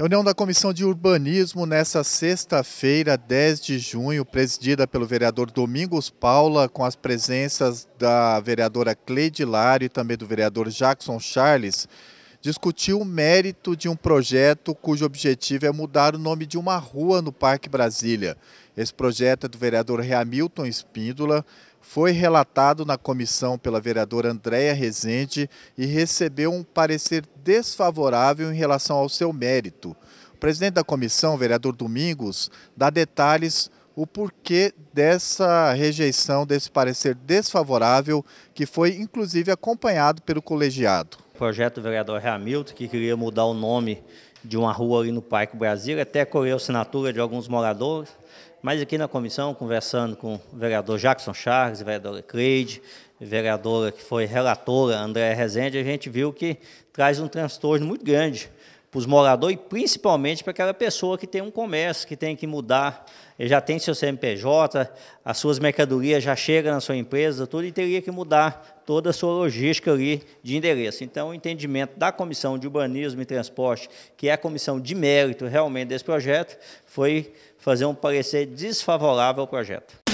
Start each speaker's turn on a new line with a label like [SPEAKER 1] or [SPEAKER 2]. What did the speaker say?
[SPEAKER 1] Reunião da Comissão de Urbanismo nesta sexta-feira, 10 de junho, presidida pelo vereador Domingos Paula, com as presenças da vereadora Cleide Lário e também do vereador Jackson Charles. Discutiu o mérito de um projeto cujo objetivo é mudar o nome de uma rua no Parque Brasília. Esse projeto é do vereador Reamilton Espíndola, foi relatado na comissão pela vereadora Andréia Rezende e recebeu um parecer desfavorável em relação ao seu mérito. O presidente da comissão, vereador Domingos, dá detalhes o porquê dessa rejeição, desse parecer desfavorável, que foi inclusive acompanhado pelo colegiado
[SPEAKER 2] projeto do vereador Hamilton, que queria mudar o nome de uma rua ali no Parque Brasil, até colheu assinatura de alguns moradores, mas aqui na comissão, conversando com o vereador Jackson Charles, vereadora Cleide, vereadora que foi relatora, André Rezende, a gente viu que traz um transtorno muito grande para os moradores e principalmente para aquela pessoa que tem um comércio, que tem que mudar, já tem seu CNPJ, as suas mercadorias já chegam na sua empresa, tudo, e teria que mudar toda a sua logística ali de endereço. Então, o entendimento da Comissão de Urbanismo e Transporte, que é a comissão de mérito realmente desse projeto, foi fazer um parecer desfavorável ao projeto.